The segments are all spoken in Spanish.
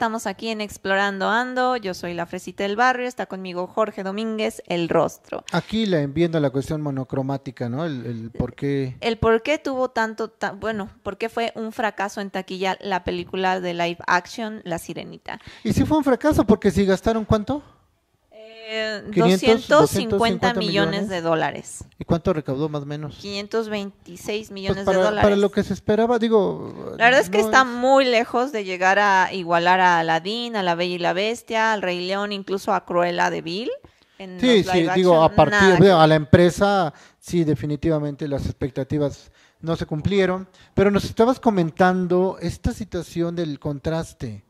Estamos aquí en Explorando Ando. Yo soy la Fresita del Barrio. Está conmigo Jorge Domínguez, el rostro. Aquí la viendo la cuestión monocromática, ¿no? El, por qué. El por qué tuvo tanto. bueno, por qué fue un fracaso en taquilla la película de live action La Sirenita. ¿Y si fue un fracaso? Porque si gastaron cuánto? 250 eh, millones de dólares. ¿Y cuánto recaudó más o menos? 526 pues millones de dólares. Para lo que se esperaba, digo... La verdad es que está muy lejos de llegar a igualar a Aladdin, a La Bella y la Bestia, al Rey León, incluso a Cruella de Vil. sí, sí, digo, a partir de a la empresa, sí, definitivamente las expectativas no se cumplieron, pero nos estabas comentando esta situación del contraste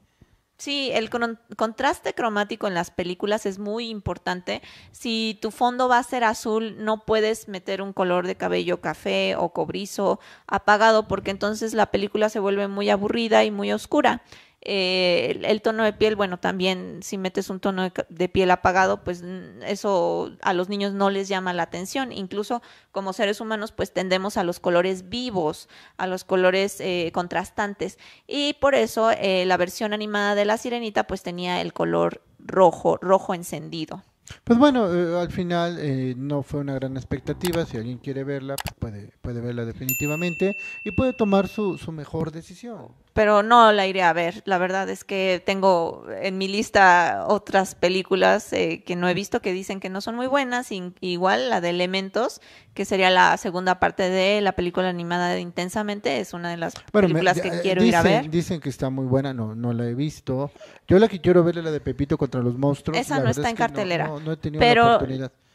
Sí, el contraste cromático en las películas es muy importante. Si tu fondo va a ser azul, no puedes meter un color de cabello café o cobrizo apagado porque entonces la película se vuelve muy aburrida y muy oscura. Eh, el, tono de piel, bueno, también si metes un tono de, piel apagado, pues mm, eso a los niños no les llama la atención. Incluso como seres humanos, pues tendemos a los colores vivos, a los colores eh, contrastantes. Y por eso eh, la versión animada de la sirenita, pues tenía el color rojo, rojo encendido. Pues bueno, al final no fue una gran expectativa. Si alguien quiere verla, pues puede, puede verla definitivamente y puede tomar su mejor decisión pero no la iré a ver. La verdad es que tengo en mi lista otras películas eh, que no he visto que dicen que no son muy buenas. igual la de Elementos, que sería la segunda parte de la película animada de Intensamente, es una de las películas que eh, quiero ir a ver. Dicen que está muy buena, no, no la he visto. Yo la que quiero ver es la de Pepito contra los monstruos. Esa no está en cartelera. No, he tenido pero,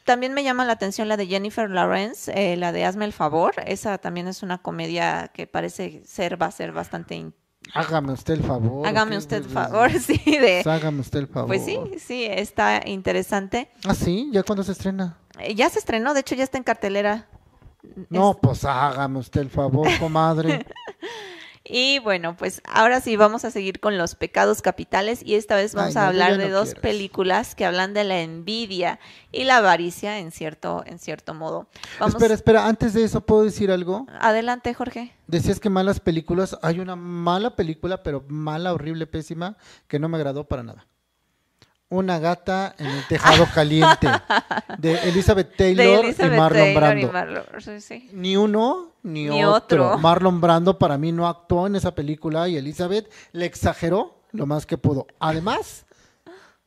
También me llama la atención la de Jennifer Lawrence, eh, la de Hazme el favor. Esa también es una comedia que parece ser, va a ser bastante Hágame usted el favor. Hágame usted el favor, sí. De, pues hágame usted el favor. Pues sí, sí, está interesante. Ah, sí, ¿ya cuándo se estrena? Eh, ya se estrenó, de hecho ya está en cartelera. No, pues hágame usted el favor, comadre. Y bueno, pues ahora sí vamos a seguir con los pecados capitales y esta vez vamos a hablar de dos películas que hablan de la envidia y la avaricia en cierto, en cierto modo. Espera, espera, antes de eso puedo decir algo. Adelante, Jorge. Decías que malas películas, hay una mala película, pero mala, horrible, pésima, que no me agradó para nada. Una gata en el tejado caliente de Elizabeth Taylor, y, Marlon Brando. Ni uno ni, otro. Marlon Brando para mí no actuó en esa película y Elizabeth le exageró lo más que pudo. Además,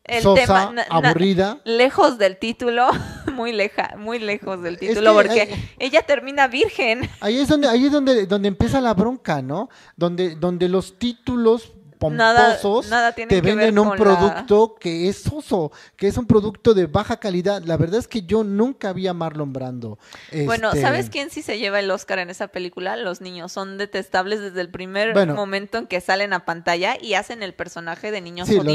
el Sosa, aburrida. lejos del título, muy leja, muy lejos del título, porque ella termina virgen. Ahí es donde, ahí es donde, donde empieza la bronca, ¿no? Donde, donde los títulos pomposos nada, nada te venden un producto que es oso, que es un producto de baja calidad. La verdad es que yo nunca vi a Marlon Brando. Bueno, este, ¿sabes quién sí se lleva el Oscar en esa película? Los niños son detestables desde el primer momento en que salen a pantalla y hacen el personaje de niños sí, son,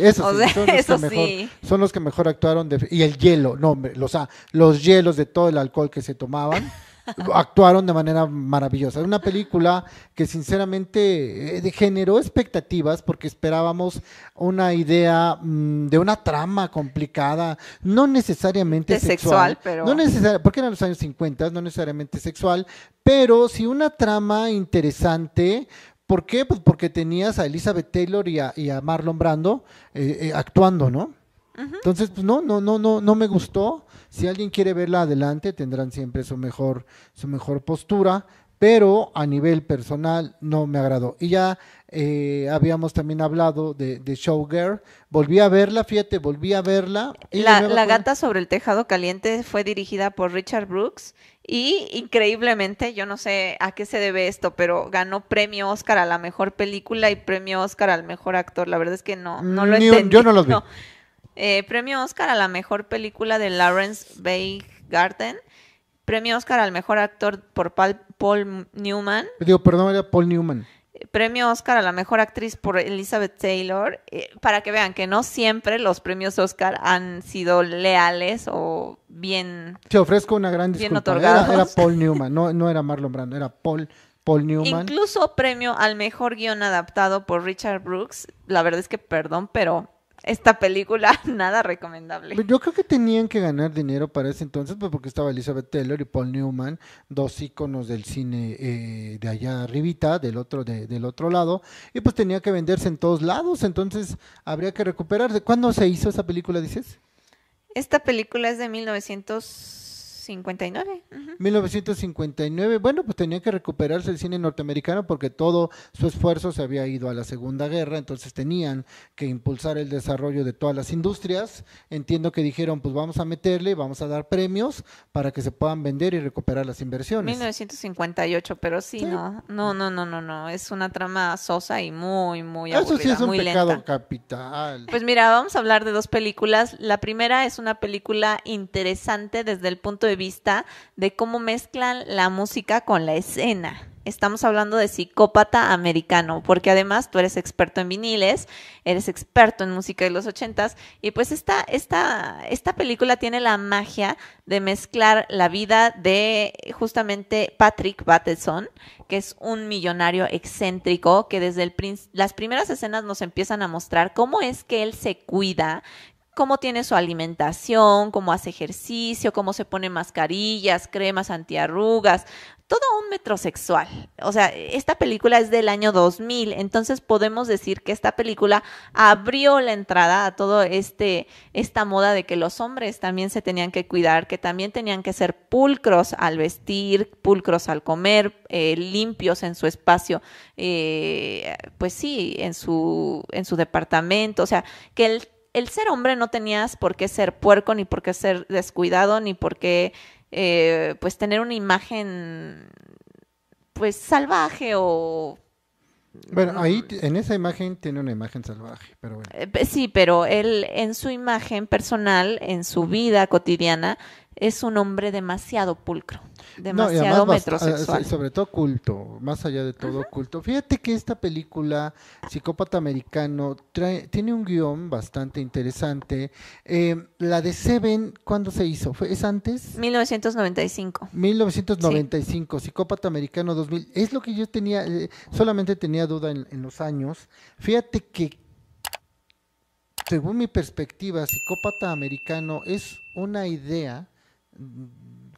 eso son, los que mejor, actuaron. y el hielo, no, o ah, los hielos de todo el alcohol que se tomaban. actuaron de manera maravillosa. Una película que sinceramente eh, generó expectativas porque esperábamos una idea mm, de una trama complicada, no necesariamente sexual, pero... no necesariamente, porque eran los años 50, no necesariamente sexual, pero sí una trama interesante ¿Por qué? Pues porque tenías a Elizabeth Taylor y a, Marlon Brando eh, eh, actuando, ¿no? Entonces, pues no, no, no, no, no me gustó. Si alguien quiere verla adelante, tendrán siempre su mejor, su mejor postura, pero a nivel personal no me agradó. Y ya eh, habíamos también hablado de, Showgirl. Volví a verla, fíjate, volví a verla. la, gata sobre el tejado caliente fue dirigida por Richard Brooks y increíblemente, yo no sé a qué se debe esto, pero ganó premio Oscar a la mejor película y premio Oscar al mejor actor. La verdad es que no, lo entendí. Yo no lo eh, premio Oscar a la mejor película de Lawrence Bay Garden. Premio Oscar al mejor actor por Paul Newman. Digo, perdón, era Paul Newman. Eh, premio Oscar a la mejor actriz por Elizabeth Taylor. Eh, para que vean que no siempre los premios Oscar han sido leales o bien. Te ofrezco una gran disculpa. Era, Paul Newman, no, no era Marlon Brando, era Paul Paul Newman. Incluso premio al mejor guión adaptado por Richard Brooks. La verdad es que perdón, pero esta película nada recomendable. Yo creo que tenían que ganar dinero para ese entonces, pues, porque estaba Elizabeth Taylor y Paul Newman, dos íconos del cine eh, de allá arribita, del otro, del otro lado, y pues tenía que venderse en todos lados, entonces habría que recuperarse. cuándo se hizo esa película, dices? Esta película es de 1900 1959. 1959. Bueno, pues tenía que recuperarse el cine norteamericano porque todo su esfuerzo se había ido a la Segunda Guerra, entonces tenían que impulsar el desarrollo de todas las industrias. Entiendo que dijeron, pues vamos a meterle, vamos a dar premios para que se puedan vender y recuperar las inversiones. 1958, pero sí, no, no, no, no, no, no, es una trama sosa y muy, muy aburrida, Eso sí es un pecado capital. Pues mira, vamos a hablar de dos películas. La primera es una película interesante desde el punto de vista de cómo mezclan la música con la escena. Estamos hablando de psicópata americano, porque además tú eres experto en viniles, eres experto en música de los ochentas, y pues esta, esta película tiene la magia de mezclar la vida de justamente Patrick Bateson, que es un millonario excéntrico, que desde el, las primeras escenas nos empiezan a mostrar cómo es que él se cuida, cómo tiene su alimentación, cómo hace ejercicio, cómo se pone mascarillas, cremas antiarrugas, todo un metrosexual. O sea, esta película es del año 2000, entonces podemos decir que esta película abrió la entrada a todo este esta moda de que los hombres también se tenían que cuidar, que también tenían que ser pulcros al vestir, pulcros al comer, eh, limpios en su espacio, eh, pues sí, en su en su departamento, o sea, que el el ser hombre no tenías por qué ser puerco, ni por qué ser descuidado, ni por qué eh, pues tener una imagen pues salvaje o bueno, ahí mm. en esa imagen tiene una imagen salvaje, pero bueno. Eh, sí, pero él en su imagen personal, en su vida cotidiana, es un hombre demasiado pulcro, demasiado metrosexual. sobre todo oculto, más allá de todo oculto. Fíjate que esta película, Psicópata Americano, tiene un guión bastante interesante. Eh, la de Seven, ¿cuándo se hizo? ¿Fue, ¿Es antes? 1995. 1995, Psicópata Americano 2000. Es lo que yo tenía, eh, solamente tenía duda en, en los años. Fíjate que según mi perspectiva, psicópata americano es una idea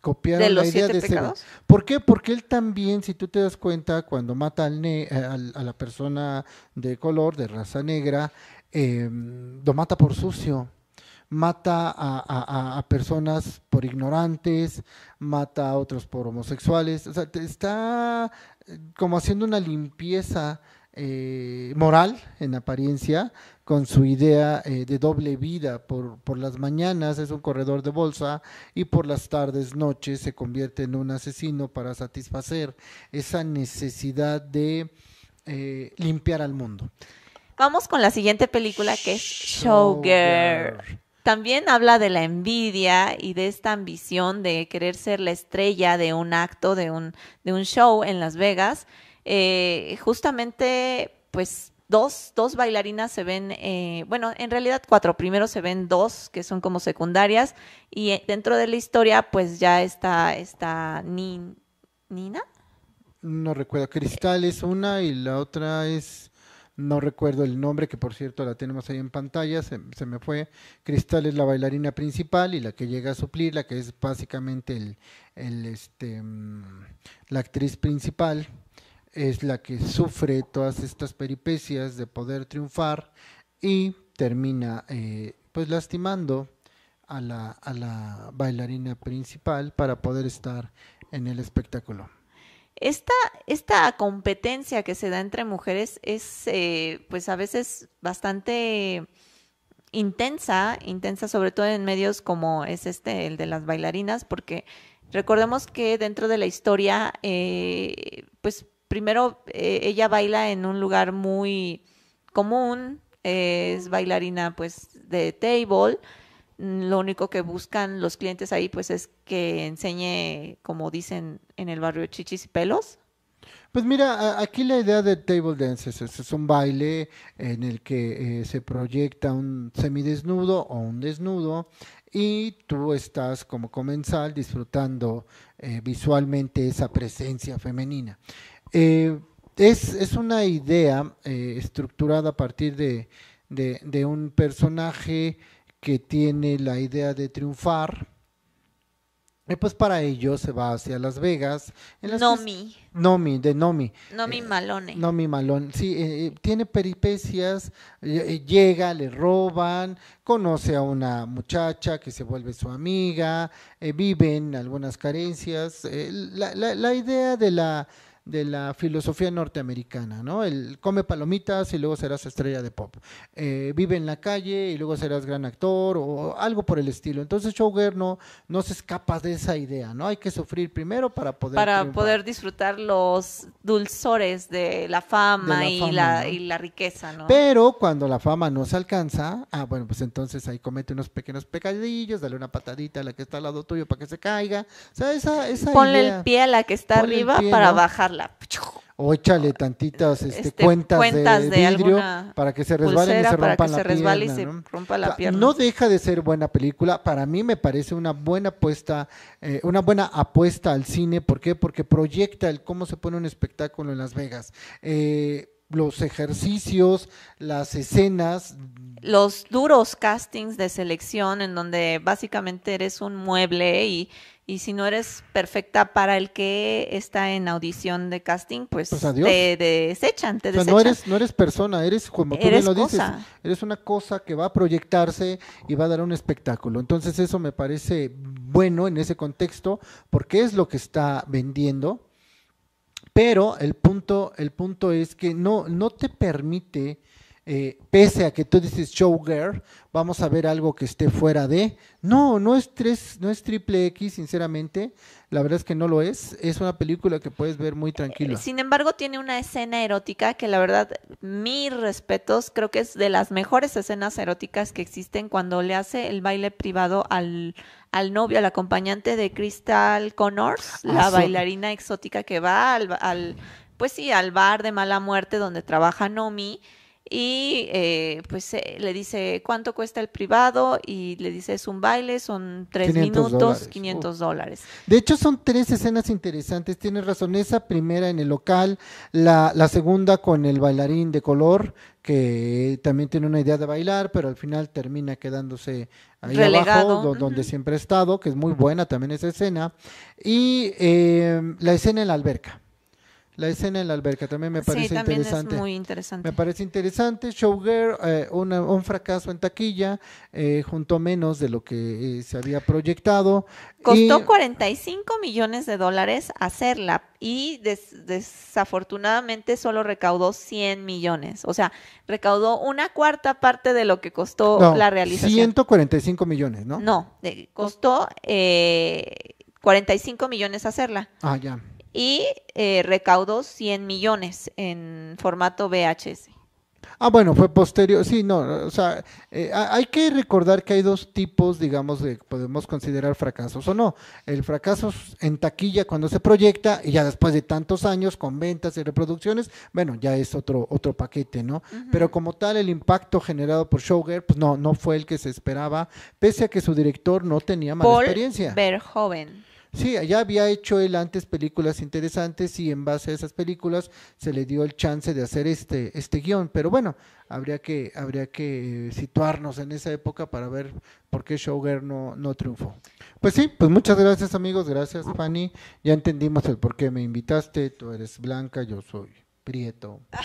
copiar la idea de pecados? ¿Por qué? Porque él también, si tú te das cuenta, cuando mata al eh, a la persona de color, de raza negra, em, lo mata por sucio mata a, a, personas por ignorantes, mata a otros por homosexuales, o sea, está eh, como haciendo una limpieza eh, moral en apariencia, con su idea eh, de doble vida. Por, las mañanas es un corredor de bolsa y por las tardes, noches se convierte en un asesino para satisfacer esa necesidad de eh, limpiar al mundo. Vamos con la siguiente película que es Showgirl. También habla de la envidia y de esta ambición de querer ser la estrella de un acto, de un show en Las Vegas eh, justamente, pues dos, bailarinas se ven, eh, bueno, en realidad cuatro, primero se ven dos que son como secundarias y eh, dentro de la historia pues ya está, esta Nina. No recuerdo, Cristal es una y la otra es... No recuerdo el nombre, que por cierto la tenemos ahí en pantalla, se, me fue. Cristal es la bailarina principal y la que llega a suplir, la que es básicamente este, mm, la actriz principal, es la que sufre todas estas peripecias de poder triunfar y termina eh, pues lastimando a la, bailarina principal para poder estar en el espectáculo. Esta, esta, competencia que se da entre mujeres es eh, pues a veces bastante intensa, intensa sobre todo en medios como es este, el de las bailarinas, porque recordemos que dentro de la historia eh, pues primero eh, ella baila en un lugar muy común, es bailarina pues de table, mm, lo único que buscan los clientes ahí pues es que enseñe, como dicen en el barrio, chichis y pelos. Pues mira, aquí la idea de table dance es, un baile en el que eh, se proyecta un semidesnudo o un desnudo y tú estás como comensal disfrutando eh, visualmente esa presencia femenina. Eh, es, es, una idea eh, estructurada a partir de, de, un personaje que tiene la idea de triunfar. Y pues para ello se va hacia Las Vegas. En Nomi. Nomi, de Nomi. Nomi eh, Malone. Nomi Malone. Sí, tiene peripecias, llega, le roban, conoce a una muchacha que se vuelve su amiga, viven algunas carencias. la idea de la, de la filosofía norteamericana, ¿no? El come palomitas y luego serás estrella de pop. Eh, vive en la calle y luego serás gran actor o algo por el estilo. Entonces Showgirl no, no se escapa de esa idea, ¿no? Hay que sufrir primero para poder... Para poder disfrutar los dulzores de la fama, y, la, riqueza, ¿no? Pero cuando la fama no se alcanza, ah, bueno, pues entonces ahí comete unos pequeños pecadillos, dale una patadita a la que está al lado tuyo para que se caiga. O sea, esa, Ponle el pie a la que está arriba para bajar o échale tantitas este, este cuentas, de, vidrio para que se resbalen y se rompa la pierna. No deja de ser buena película. Para mí me parece una buena apuesta, eh, una buena apuesta al cine. ¿Por qué? Porque proyecta el cómo se pone un espectáculo en Las Vegas. Eh, los ejercicios, las escenas. Los duros castings de selección en donde básicamente eres un mueble y, y si no eres perfecta para el que está en audición de casting, pues, pues te desechan, te No eres, no eres persona, eres como tú lo dices, eres una cosa que va a proyectarse y va a dar un espectáculo. Entonces eso me parece bueno en ese contexto porque es lo que está vendiendo pero el punto, el punto es que no, no te permite, eh, pese a que tú dices showgirl, vamos a ver algo que esté fuera de. No, no es, tres, no es triple X, sinceramente. La verdad es que no lo es. Es una película que puedes ver muy tranquilo Sin embargo, tiene una escena erótica que la verdad, mis respetos, creo que es de las mejores escenas eróticas que existen cuando le hace el baile privado al al novio, al acompañante de Crystal Connors, ah, la bailarina exótica que va al, al, pues sí, al bar de mala muerte donde trabaja Nomi y eh, pues eh, le dice cuánto cuesta el privado y le dice es un baile, son tres minutos, 500 dólares. De hecho son tres escenas interesantes, tienes razón, esa primera en el local, la, segunda con el bailarín de color que también tiene una idea de bailar, pero al final termina quedándose ahí abajo, donde siempre ha estado, que es muy buena también esa escena, y eh, la escena en la alberca. La escena en la alberca también me parece sí, también interesante. Es muy interesante. Me parece interesante. Showgirl, eh, un fracaso en taquilla, eh, junto menos de lo que eh, se había proyectado. Costó 45 millones de dólares hacerla y desafortunadamente solo recaudó 100 millones. O sea, recaudó una cuarta parte de lo que costó la realización. 145 millones, ¿no? No, costó 45 eh, millones hacerla. Ah, ya y eh, recaudó 100 millones en formato VHS. Ah, bueno, fue posterior, sí, no, o sea, eh, hay que recordar que hay dos tipos, digamos, de podemos considerar fracasos o no. El fracaso en taquilla cuando se proyecta y ya después de tantos años con ventas y reproducciones, bueno, ya es otro otro paquete, ¿no? Pero como tal el impacto generado por Showgirl, pues no, no fue el que se esperaba, pese a que su director no tenía experiencia. Paul experiencia. Verhoeven. Sí, ya había hecho él antes películas interesantes y en base a esas películas se le dio el chance de hacer este, este guión. Pero bueno, habría que, habría que eh, situarnos en esa época para ver por qué Shoger no, no triunfó. Pues sí, pues muchas gracias amigos, gracias Fanny. Ya entendimos el por qué me invitaste, tú eres blanca, yo soy prieto.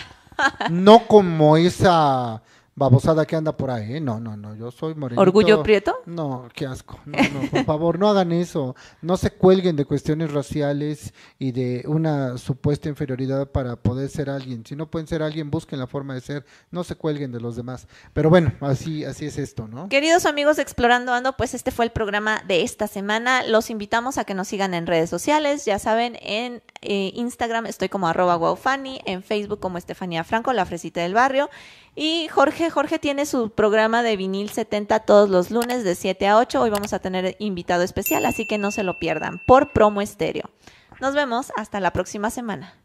No como esa babosada que anda por ahí. ¿eh? No, no, no, yo soy moreno. ¿Orgullo prieto? No, qué asco. No, no, por favor, no hagan eso. No se cuelguen de cuestiones raciales y de una supuesta inferioridad para poder ser alguien. Si no pueden ser alguien, busquen la forma de ser. No se cuelguen de los demás. Pero bueno, así, así es esto, ¿no? Queridos amigos Explorando Ando, pues este fue el programa de esta semana. Los invitamos a que nos sigan en redes sociales. Ya saben, en eh, Instagram estoy como arroba en Facebook como Estefanía Franco, la fresita del barrio. Y Jorge, Jorge tiene su programa de vinil 70 todos los lunes de 7 a 8. Hoy vamos a tener invitado especial, así que no se lo pierdan por promo estéreo. Nos vemos hasta la próxima semana.